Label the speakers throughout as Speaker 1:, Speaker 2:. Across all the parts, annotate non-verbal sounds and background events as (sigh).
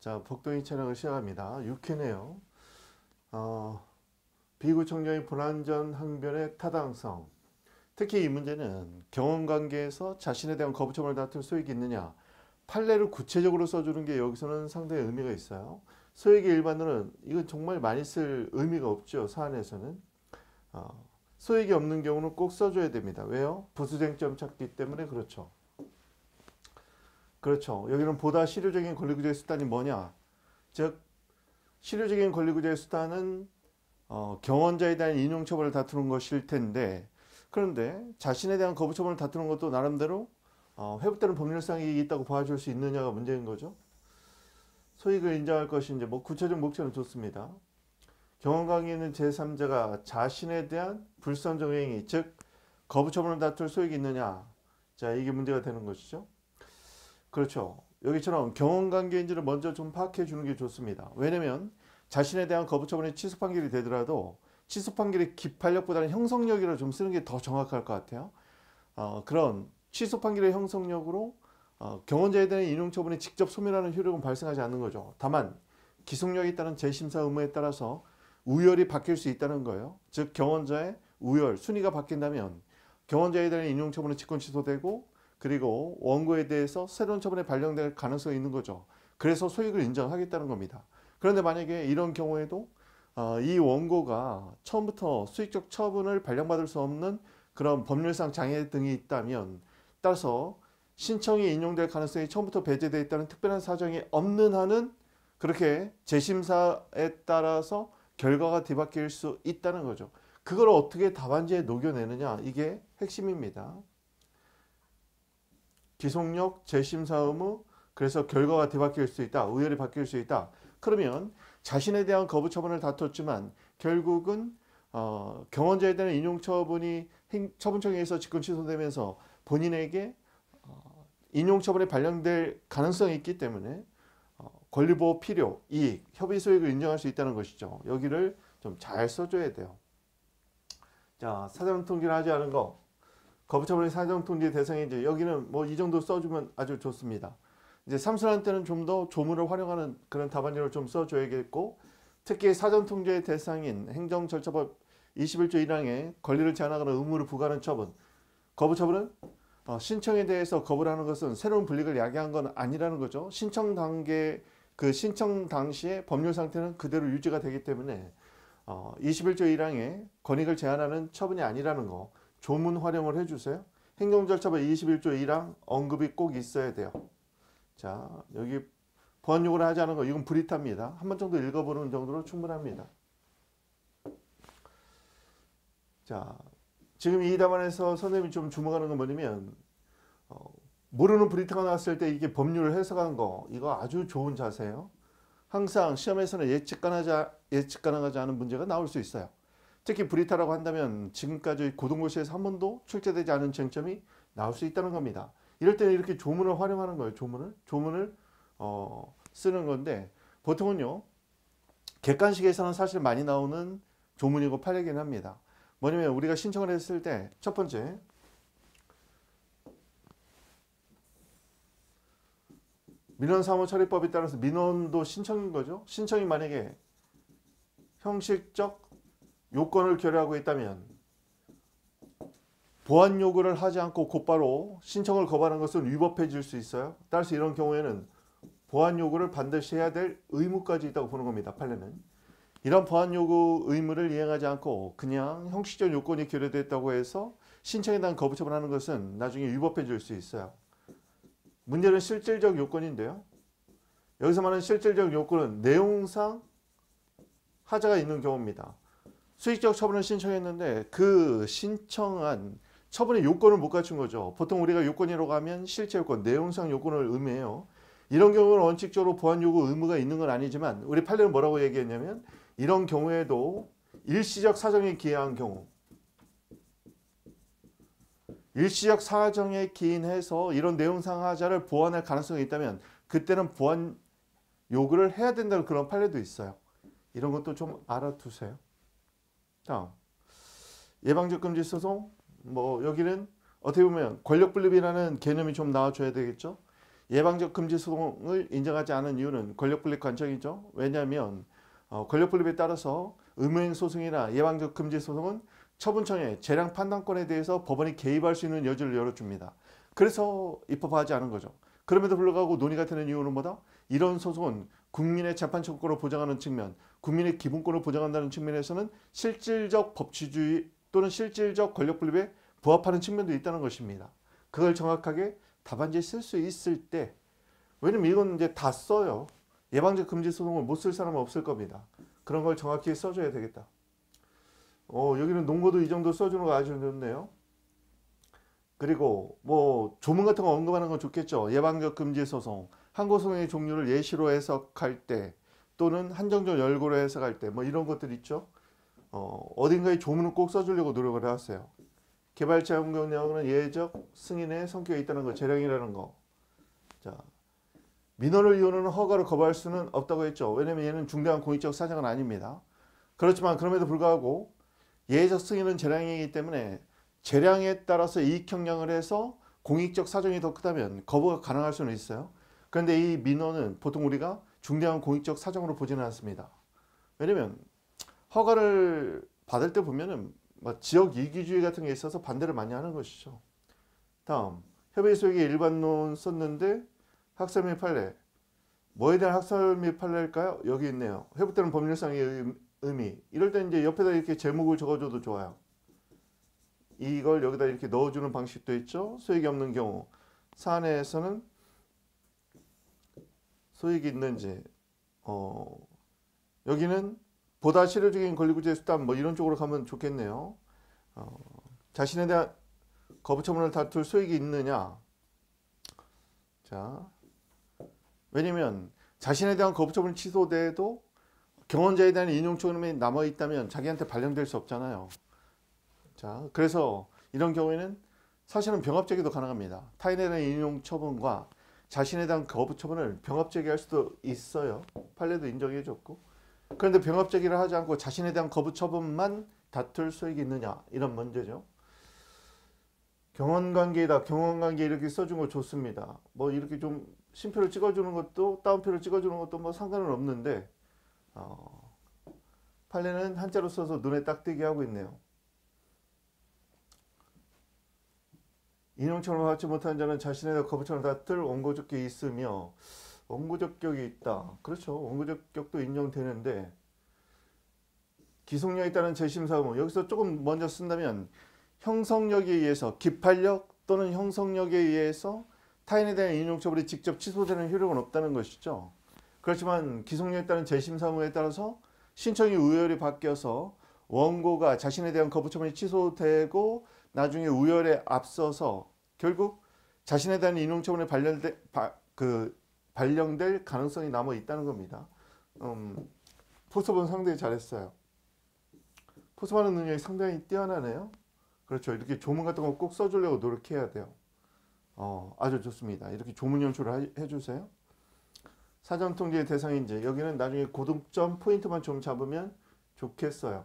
Speaker 1: 자, 복동이 차량을 시작합니다. 6회네요. 어, 비구청장의 불완전 항변의 타당성. 특히 이 문제는 경험관계에서 자신에 대한 거부처분을 다툴 소익이 있느냐. 판례를 구체적으로 써주는 게 여기서는 상당히 의미가 있어요. 소액의 일반으로는 이건 정말 많이 쓸 의미가 없죠. 사안에서는. 어, 소액이 없는 경우는 꼭 써줘야 됩니다. 왜요? 부수쟁점 찾기 때문에 그렇죠. 그렇죠. 여기는 보다 실효적인 권리구제의 수단이 뭐냐. 즉 실효적인 권리구제의 수단은 어, 경원자에 대한 인용처벌을 다투는 것일 텐데 그런데 자신에 대한 거부처벌을 다투는 것도 나름대로 어, 회복되는 법률상이 익이 있다고 봐줄 수 있느냐가 문제인 거죠. 소익을 인정할 것이지뭐 구체적 목적은 좋습니다. 경원 강의 는 제3자가 자신에 대한 불선정행위 즉 거부처분을 다툴 소익이 있느냐 자 이게 문제가 되는 것이죠. 그렇죠. 여기처럼 경험 관계인지를 먼저 좀 파악해 주는 게 좋습니다. 왜냐면 자신에 대한 거부처분이 취소 판결이 되더라도 취소 판결의 기판력보다는 형성력이라 좀 쓰는 게 더 정확할 것 같아요. 어, 그런 취소 판결의 형성력으로 어, 경원자에 대한 인용처분이 직접 소멸하는 효력은 발생하지 않는 거죠. 다만 기속력에 따른 재심사 의무에 따라서 우열이 바뀔 수 있다는 거예요. 즉 경원자의 우열 순위가 바뀐다면 경원자에 대한 인용처분은 직권 취소되고 그리고 원고에 대해서 새로운 처분이 발령될 가능성이 있는 거죠. 그래서 소액을 인정하겠다는 겁니다. 그런데 만약에 이런 경우에도 어, 이 원고가 처음부터 수익적 처분을 발령받을 수 없는 그런 법률상 장애 등이 있다면 따라서 신청이 인용될 가능성이 처음부터 배제되어 있다는 특별한 사정이 없는 한은 그렇게 재심사에 따라서 결과가 뒤바뀔 수 있다는 거죠. 그걸 어떻게 답안지에 녹여내느냐 이게 핵심입니다. 기속력, 재심사 의무, 그래서 결과가 뒤바뀔 수 있다. 우열이 바뀔 수 있다. 그러면 자신에 대한 거부 처분을 다퉜지만 결국은 어, 경원자에 대한 인용 처분이 행, 처분 청에서 직권 취소되면서 본인에게 어, 인용 처분이 발령될 가능성이 있기 때문에 어, 권리보호 필요, 이익, 협의 소익을 인정할 수 있다는 것이죠. 여기를 좀 잘 써줘야 돼요. 자, 사전 통지를 하지 않은 거 거부처분의 사정통지 대상이 이제 여기는 뭐 이 정도 써주면 아주 좋습니다. 이제 삼순한테는 좀 더 조문을 활용하는 그런 답안지를 좀 써줘야겠고 특히 사전통제의 대상인 행정절차법 21조 1항에 권리를 제한하거나 의무를 부과하는 처분 거부처분은 어, 신청에 대해서 거부를 는 것은 새로운 불이익을 야기한 건 아니라는 거죠. 신청 단계 그 신청 당시에 법률 상태는 그대로 유지가 되기 때문에 어, 21조 1항에 권익을 제한하는 처분이 아니라는 거 조문 활용을 해주세요. 행정절차법 21조 1항 언급이 꼭 있어야 돼요. 자 여기 보안 요구를 하지 않은 거 이건 브리타입니다. 한 번 정도 읽어보는 정도로 충분합니다. 자 지금 이 담안에서 선생님이 좀 주목하는 건 뭐냐면 어, 모르는 브리타가 나왔을 때 이게 법률을 해석한 거 이거 아주 좋은 자세예요. 항상 시험에서는 예측 가능하지, 예측 가능하지 않은 문제가 나올 수 있어요. 특히 브리타라고 한다면 지금까지 고등고시에서 한 번도 출제되지 않은 쟁점이 나올 수 있다는 겁니다. 이럴 때는 이렇게 조문을 활용하는 거예요. 조문을 조문을 어, 쓰는 건데 보통은요 객관식에서는 사실 많이 나오는 조문이고 팔리긴 합니다. 뭐냐면 우리가 신청을 했을 때 첫 번째 민원사무처리법에 따라서 민원도 신청인 거죠. 신청이 만약에 형식적 요건을 결여하고 있다면 보안 요구를 하지 않고 곧바로 신청을 거부하는 것은 위법해질 수 있어요. 따라서 이런 경우에는 보안 요구를 반드시 해야 될 의무까지 있다고 보는 겁니다. 판례는. 이런 보안 요구 의무를 이행하지 않고 그냥 형식적 요건이 결여됐다고 해서 신청에 대한 거부 처분하는 것은 나중에 위법해질 수 있어요. 문제는 실질적 요건인데요. 여기서 말하는 실질적 요건은 내용상 하자가 있는 경우입니다. 수익적 처분을 신청했는데 그 신청한 처분의 요건을 못 갖춘 거죠. 보통 우리가 요건이라고 하면 실체 요건, 내용상 요건을 의미해요. 이런 경우는 원칙적으로 보안 요구 의무가 있는 건 아니지만 우리 판례는 뭐라고 얘기했냐면 이런 경우에도 일시적 사정에 기여한 경우 일시적 사정에 기인해서 이런 내용상 하자를 보완할 가능성이 있다면 그때는 보완 요구를 해야 된다는 그런 판례도 있어요. 이런 것도 좀 알아두세요. 다 예방접근제 있어뭐 여기는 어떻게 보면 권력분립이라는 개념이 좀 나와줘야 되겠죠. 예방적 금지 소송을 인정하지 않은 이유는 권력분립 관점이죠. 왜냐하면 어, 권력분립에 따라서 의무행 소송이나 예방적 금지 소송은 처분청의 재량 판단권에 대해서 법원이 개입할 수 있는 여지를 열어줍니다. 그래서 입법하지 않은 거죠. 그럼에도 불구하고 논의가 되는 이유는 뭐다? 이런 소송은 국민의 재판청구권을 보장하는 측면, 국민의 기본권을 보장한다는 측면에서는 실질적 법치주의 또는 실질적 권력분립에 부합하는 측면도 있다는 것입니다. 그걸 정확하게 답안지에 쓸 수 있을 때 왜냐면 이건 이제 다 써요. 예방적 금지 소송을 못 쓸 사람은 없을 겁니다. 그런 걸 정확히 써줘야 되겠다. 어, 여기는 농고도 이 정도 써주는 거 아주 좋네요. 그리고 뭐 조문 같은 거 언급하는 건 좋겠죠. 예방적 금지 소송, 한고성의 종류를 예시로 해석할 때 또는 한정적 열고로 해석할 때 뭐 이런 것들 있죠. 어, 어딘가에 조문을 꼭 써주려고 노력을 해왔어요 개발자 용경량은 예적 승인의 성격이 있다는 거, 재량이라는 거. 자, 민원을 이유는 허가를 거부할 수는 없다고 했죠. 왜냐면 얘는 중대한 공익적 사정은 아닙니다. 그렇지만 그럼에도 불구하고 예적 승인은 재량이기 때문에 재량에 따라서 이익 형량을 해서 공익적 사정이 더 크다면 거부가 가능할 수는 있어요. 그런데 이 민원은 보통 우리가 중대한 공익적 사정으로 보지는 않습니다. 왜냐면 허가를 받을 때 보면은 뭐 지역 이기주의 같은 게 있어서 반대를 많이 하는 것이죠. 다음 협의 소액의 일반론 썼는데 학설 및 판례 뭐에 대한 학설 및 판례일까요? 여기 있네요. 회복되는 법률상의 의미 이럴 때 이제 옆에다 이렇게 제목을 적어줘도 좋아요. 이걸 여기다 이렇게 넣어주는 방식도 있죠. 소액이 없는 경우 사안에서는 소익이 있는지 어, 여기는 보다 실효적인 권리구제 수단 뭐 이런 쪽으로 가면 좋겠네요. 어, 자신에 대한 거부처분을 다툴 소익이 있느냐 자 왜냐면 자신에 대한 거부처분 취소돼도 경원자에 대한 인용처분이 남아있다면 자기한테 발령될 수 없잖아요. 자 그래서 이런 경우에는 사실은 병합제기도 가능합니다. 타인에 대한 인용처분과 자신에 대한 거부 처분을 병합제기할 수도 있어요. 판례도 인정해줬고. 그런데 병합제기를 하지 않고 자신에 대한 거부 처분만 다툴 소익이 있느냐 이런 문제죠. 경원관계이다. 경원관계 이렇게 써준 거 좋습니다. 뭐 이렇게 좀 심표를 찍어주는 것도 다운표를 찍어주는 것도 뭐 상관은 없는데 어, 판례는 한자로 써서 눈에 딱 띄게 하고 있네요. 인용처럼 하지 못한 자는 자신의 거부처럼 다뜰 원고적격이 있으며 원고적격이 있다. 그렇죠. 원고적격도 인용되는데 기속력에 따른 재심사무 여기서 조금 먼저 쓴다면 형성력에 의해서 기판력 또는 형성력에 의해서 타인에 대한 인용처벌이 직접 취소되는 효력은 없다는 것이죠. 그렇지만 기속력에 따른 재심사무에 따라서 신청이 우열이 바뀌어서 원고가 자신에 대한 거부처분이 취소되고 나중에 우열에 앞서서 결국 자신에 대한 인용처분에 발령될, 바, 그 발령될 가능성이 남아 있다는 겁니다. 음, 포섭은 상당히 잘했어요. 포섭하는 능력이 상당히 뛰어나네요. 그렇죠. 이렇게 조문 같은 거 꼭 써주려고 노력해야 돼요. 어, 아주 좋습니다. 이렇게 조문 연출을 하, 해주세요. 사전 통제의 대상인지 여기는 나중에 고득점 포인트만 좀 잡으면 좋겠어요.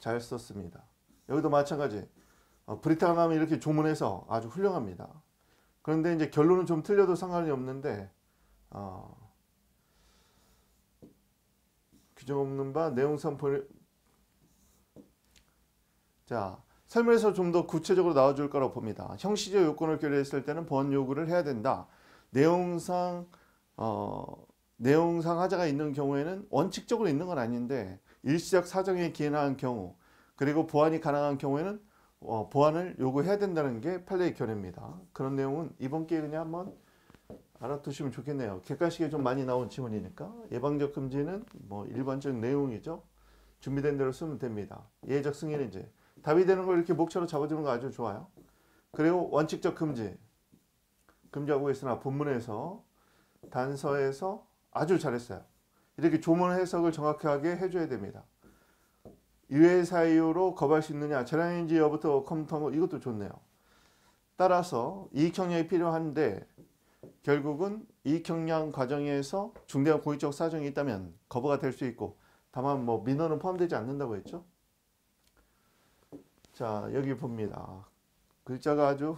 Speaker 1: 잘 썼습니다. 여기도 마찬가지 어, 브리타감이 이렇게 조문해서 아주 훌륭합니다. 그런데 이제 결론은 좀 틀려도 상관이 없는데 어, 규정 없는 바 내용상 볼... 자 설명에서 좀 더 구체적으로 나와줄 거라고 봅니다. 형식적 요건을 결의했을 때는 번 요구를 해야 된다. 내용상 어, 내용상 하자가 있는 경우에는 원칙적으로 있는 건 아닌데 일시적 사정에 기인한 경우 그리고 보완이 가능한 경우에는 어, 보완을 요구해야 된다는 게 판례의 견해입니다. 그런 내용은 이번 기회에 그냥 한번 알아두시면 좋겠네요. 객관식에 좀 많이 나온 지문이니까 예방적 금지는 뭐 일반적 내용이죠. 준비된 대로 쓰면 됩니다. 예적 승인은 이제 답이 되는 걸 이렇게 목차로 잡아주는 거 아주 좋아요. 그리고 원칙적 금지 금지하고 있으나 본문에서 단서에서 아주 잘했어요. 이렇게 조문 해석을 정확하게 해줘야 됩니다. 유해 사유로 거부할 수 있느냐 재량인지 여부터 검토하고 이것도 좋네요. 따라서 이익형량이 필요한데 결국은 이익형량 과정에서 중대한 고의적 사정이 있다면 거부가 될 수 있고 다만 뭐 민원은 포함되지 않는다고 했죠. 자 여기 봅니다. 글자가 아주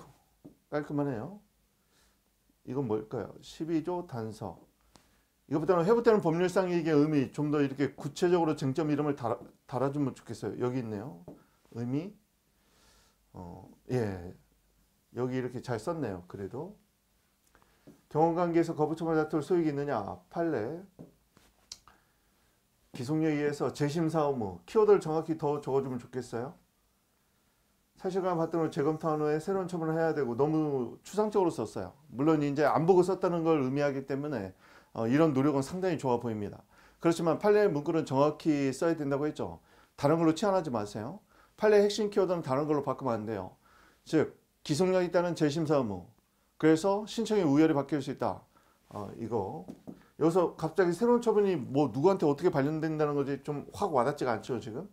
Speaker 1: 깔끔하네요. 이건 뭘까요? 12조 단서 이것보다는 회부되는 법률상 얘기의 의미 좀 더 이렇게 구체적으로 쟁점 이름을 달아, 달아주면 좋겠어요. 여기 있네요. 의미 어, 예 여기 이렇게 잘 썼네요. 그래도 경험관계에서 거부처분 다툴 소익이 있느냐 판례 기속력에 의해서 재심사 의무 키워드를 정확히 더 적어주면 좋겠어요. 사실관 바탕으로 재검토한 후에 새로운 처분을 해야 되고 너무 추상적으로 썼어요. 물론 이제 안 보고 썼다는 걸 의미하기 때문에 어, 이런 노력은 상당히 좋아 보입니다. 그렇지만 판례의 문구는 정확히 써야 된다고 했죠. 다른 걸로 치환하지 마세요. 판례의 핵심 키워드는 다른 걸로 바꾸면 안 돼요. 즉 기속력 이 있다는 재심사 의무 그래서 신청의 우열이 바뀔 수 있다. 어, 이거 여기서 갑자기 새로운 처분이 뭐 누구한테 어떻게 발령된다는 거지 좀 확 와닿지가 않죠 지금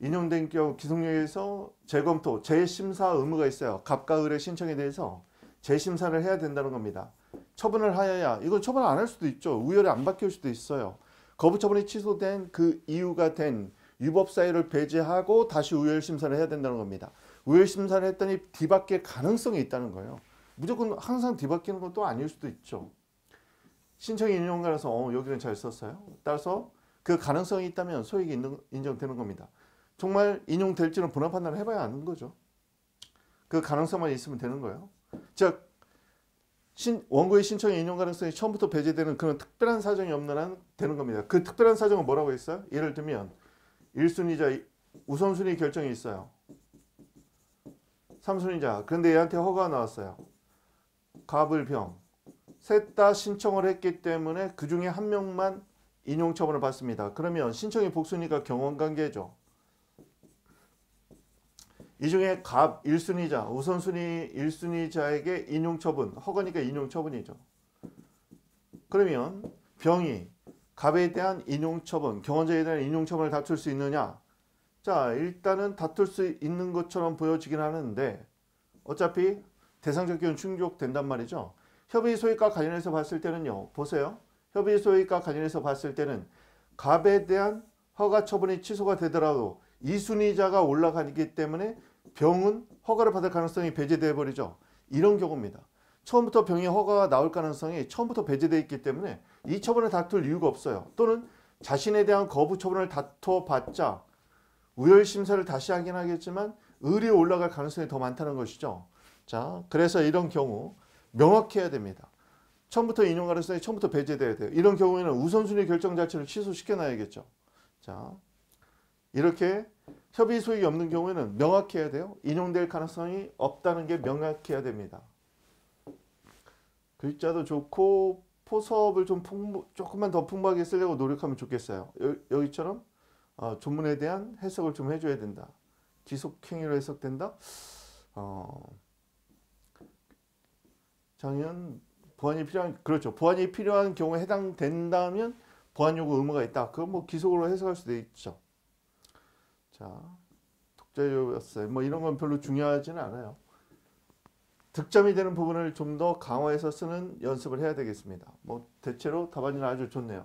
Speaker 1: 인용된 경우 기속력에서 재검토 재심사 의무가 있어요 갑과 을의 신청에 대해서 재심사를 해야 된다는 겁니다 처분을 하여야 이건 처분 을안 할 수도 있죠. 우열이 안 바뀔 수도 있어요. 거부 처분이 취소된 그 이유가 된 위법 사유를 배제하고 다시 우열 심사를 해야 된다는 겁니다. 우열 심사를 했더니 뒤바뀔 가능성이 있다는 거예요. 무조건 항상 뒤바뀌는 것도 아닐 수도 있죠. 신청 인용가라서 어, 여기는 잘 썼어요. 따라서 그 가능성이 있다면 소액이 인정, 인정되는 겁니다. 정말 인용될지는 분할 판단을 해봐야 아는 거죠. 그 가능성만 있으면 되는 거예요. 즉 신, 원고의 신청의 인용 가능성이 처음부터 배제되는 그런 특별한 사정이 없는 한 되는 겁니다. 그 특별한 사정은 뭐라고 했어요? 예를 들면 1순위자 우선순위 결정이 있어요. 3순위자 그런데 얘한테 허가가 나왔어요. 가불병 셋 다 신청을 했기 때문에 그 중에 한 명만 인용 처분을 받습니다. 그러면 신청이 복순위가 경원관계죠. 이 중에 갑 1순위자, 우선순위 1순위자에게 인용처분, 허가니까 인용처분이죠. 그러면 병이 갑에 대한 인용처분, 경원자에 대한 인용처분을 다툴 수 있느냐? 자, 일단은 다툴 수 있는 것처럼 보여지긴 하는데 어차피 대상적 기준 충족된단 말이죠. 협의 소액과 관련해서 봤을 때는요. 보세요. 협의 소액과 관련해서 봤을 때는 갑에 대한 허가 처분이 취소가 되더라도 이순위자가 올라가기 때문에 병은 허가를 받을 가능성이 배제되어 버리죠. 이런 경우입니다. 처음부터 병의 허가가 나올 가능성이 처음부터 배제되어 있기 때문에 이 처분을 다툴 이유가 없어요. 또는 자신에 대한 거부 처분을 다퉈봤자 우열 심사를 다시 하긴 하겠지만 의리에 올라갈 가능성이 더 많다는 것이죠. 자, 그래서 이런 경우 명확해야 됩니다. 처음부터 인용 가능성이 처음부터 배제되어야 돼요. 이런 경우에는 우선순위 결정 자체를 취소시켜놔야겠죠. 자, 이렇게 협의 소익이 없는 경우에는 명확해야 돼요. 인용될 가능성이 없다는 게 명확해야 됩니다. 글자도 좋고 포섭을 좀 풍부, 조금만 더 풍부하게 쓰려고 노력하면 좋겠어요. 여, 기처럼 어, 조문에 대한 해석을 좀 해줘야 된다. 기속행위로 해석된다. 어, 작년 보완이 필요한 그렇죠. 보완이 필요한 경우에 해당된다면 보완 요구 의무가 있다. 그건 뭐 기속으로 해석할 수도 있죠. 자, 독자유효세 뭐 이런 건 별로 중요하지는 않아요. 득점이 되는 부분을 좀 더 강화해서 쓰는 연습을 해야 되겠습니다. 뭐 대체로 답안이 아주 좋네요.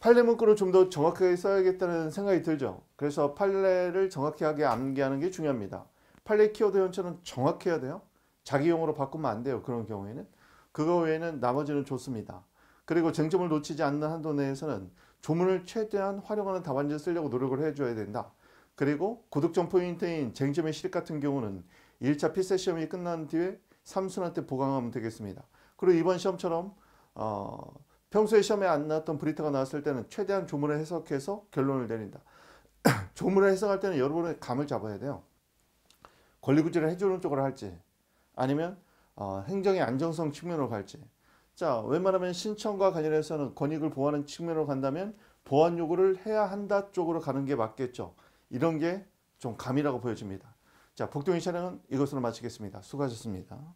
Speaker 1: 판례 문구를 좀 더 정확하게 써야겠다는 생각이 들죠. 그래서 판례를 정확하게 암기하는 게 중요합니다. 판례 키워드 연체는 정확해야 돼요. 자기 용으로 바꾸면 안 돼요. 그런 경우에는. 그거 외에는 나머지는 좋습니다. 그리고 쟁점을 놓치지 않는 한도 내에서는 조문을 최대한 활용하는 답안지를 쓰려고 노력을 해줘야 된다. 그리고 고득점 포인트인 쟁점의 실익 같은 경우는 1차 필세 시험이 끝난 뒤에 삼순한테 보강하면 되겠습니다. 그리고 이번 시험처럼 어, 평소에 시험에 안 나왔던 브리트가 나왔을 때는 최대한 조문을 해석해서 결론을 내린다. (clears throat) 조문을 해석할 때는 여러분의 감을 잡아야 돼요. 권리구제를 해주는 쪽으로 할지 아니면 어, 행정의 안정성 측면으로 갈지 자 웬만하면 신청과 관련해서는 권익을 보호하는 측면으로 간다면 보완 요구를 해야 한다 쪽으로 가는 게 맞겠죠. 이런 게 좀 감이라고 보여집니다. 자, 복동의 차량은 이것으로 마치겠습니다. 수고하셨습니다.